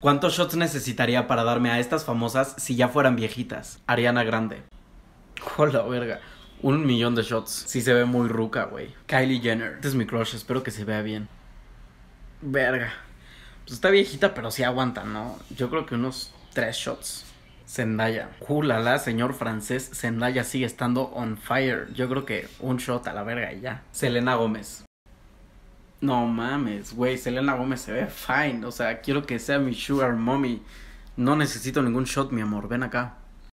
¿Cuántos shots necesitaría para darme a estas famosas si ya fueran viejitas? Ariana Grande. Hola, verga. Un millón de shots. Si se ve muy ruca, güey. Kylie Jenner. Este es mi crush, espero que se vea bien. Verga. Pues está viejita, pero sí aguanta, ¿no? Yo creo que unos tres shots. Zendaya. Julala, señor francés. Zendaya sigue estando on fire. Yo creo que un shot a la verga y ya. Selena Gómez. No mames, güey, Selena Gómez se ve fine. O sea, quiero que sea mi sugar mommy. No necesito ningún shot, mi amor. Ven acá.